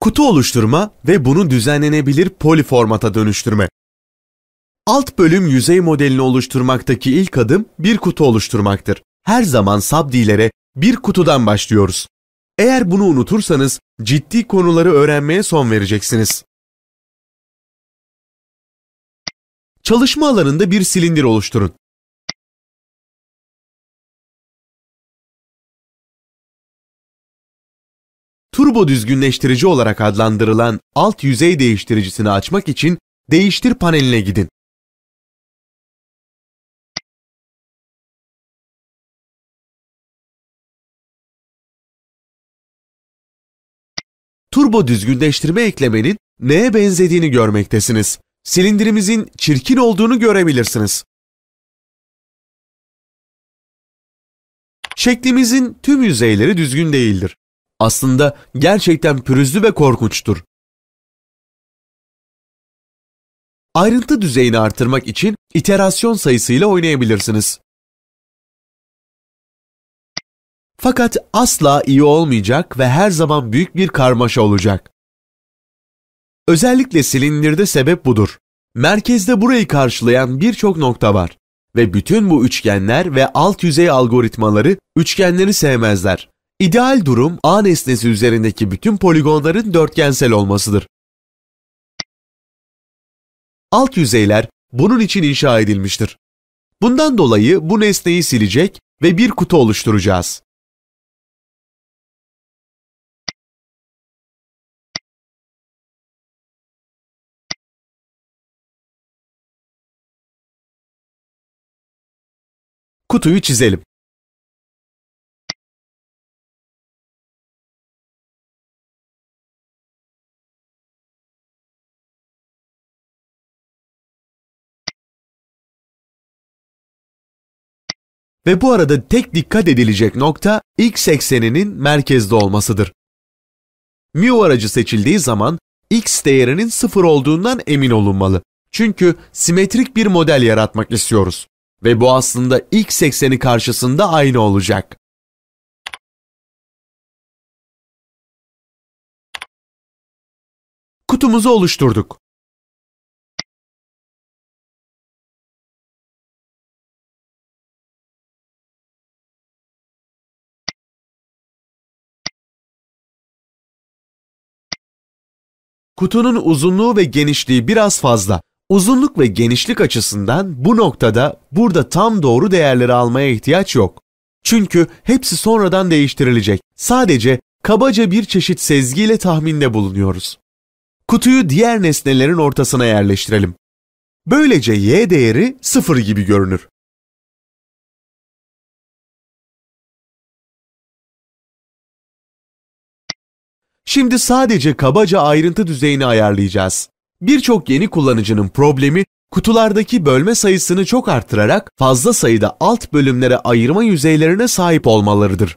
kutu oluşturma ve bunu düzenlenebilir poli formata dönüştürme. Alt bölüm yüzey modelini oluşturmaktaki ilk adım bir kutu oluşturmaktır. Her zaman sabdilere bir kutudan başlıyoruz. Eğer bunu unutursanız ciddi konuları öğrenmeye son vereceksiniz. Çalışma alanında bir silindir oluşturun. turbo düzgünleştirici olarak adlandırılan alt yüzey değiştiricisini açmak için Değiştir paneline gidin. Turbo düzgünleştirme eklemenin neye benzediğini görmektesiniz. Silindirimizin çirkin olduğunu görebilirsiniz. Şeklimizin tüm yüzeyleri düzgün değildir aslında gerçekten pürüzlü ve korkunçtur. Ayrıntı düzeyini artırmak için iterasyon sayısıyla oynayabilirsiniz. Fakat asla iyi olmayacak ve her zaman büyük bir karmaşa olacak. Özellikle silindirde sebep budur. Merkezde burayı karşılayan birçok nokta var ve bütün bu üçgenler ve alt yüzey algoritmaları üçgenleri sevmezler İdeal durum A nesnesi üzerindeki bütün poligonların dörtgensel olmasıdır. Alt yüzeyler bunun için inşa edilmiştir. Bundan dolayı bu nesneyi silecek ve bir kutu oluşturacağız. Kutuyu çizelim. Ve bu arada tek dikkat edilecek nokta x ekseninin merkezde olmasıdır. Mu aracı seçildiği zaman x değerinin sıfır olduğundan emin olunmalı. Çünkü simetrik bir model yaratmak istiyoruz. Ve bu aslında x ekseni karşısında aynı olacak. Kutumuzu oluşturduk. Kutunun uzunluğu ve genişliği biraz fazla. Uzunluk ve genişlik açısından bu noktada burada tam doğru değerleri almaya ihtiyaç yok. Çünkü hepsi sonradan değiştirilecek. Sadece kabaca bir çeşit sezgiyle tahminde bulunuyoruz. Kutuyu diğer nesnelerin ortasına yerleştirelim. Böylece y değeri sıfır gibi görünür. Şimdi sadece kabaca ayrıntı düzeyini ayarlayacağız. Birçok yeni kullanıcının problemi kutulardaki bölme sayısını çok artırarak fazla sayıda alt bölümlere ayırma yüzeylerine sahip olmalarıdır.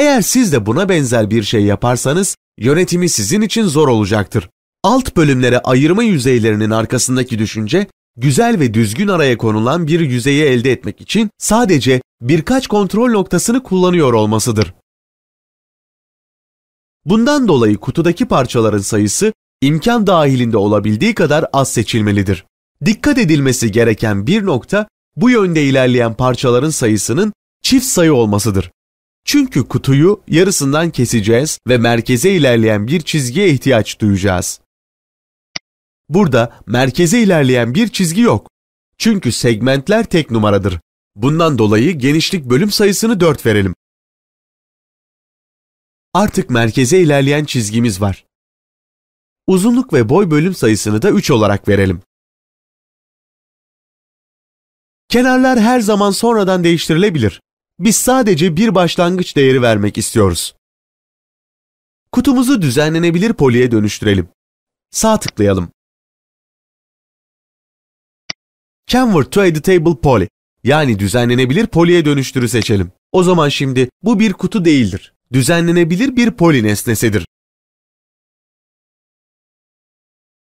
Eğer siz de buna benzer bir şey yaparsanız yönetimi sizin için zor olacaktır. Alt bölümlere ayırma yüzeylerinin arkasındaki düşünce güzel ve düzgün araya konulan bir yüzeyi elde etmek için sadece birkaç kontrol noktasını kullanıyor olmasıdır. Bundan dolayı kutudaki parçaların sayısı imkan dahilinde olabildiği kadar az seçilmelidir. Dikkat edilmesi gereken bir nokta bu yönde ilerleyen parçaların sayısının çift sayı olmasıdır. Çünkü kutuyu yarısından keseceğiz ve merkeze ilerleyen bir çizgiye ihtiyaç duyacağız. Burada merkeze ilerleyen bir çizgi yok. Çünkü segmentler tek numaradır. Bundan dolayı genişlik bölüm sayısını 4 verelim. Artık merkeze ilerleyen çizgimiz var. Uzunluk ve boy bölüm sayısını da 3 olarak verelim. Kenarlar her zaman sonradan değiştirilebilir. Biz sadece bir başlangıç değeri vermek istiyoruz. Kutumuzu düzenlenebilir poliye dönüştürelim. Sağ tıklayalım. Canvert to Editable Poly yani düzenlenebilir poliye dönüştürü seçelim. O zaman şimdi bu bir kutu değildir. Düzenlenebilir bir poli nesnesidir.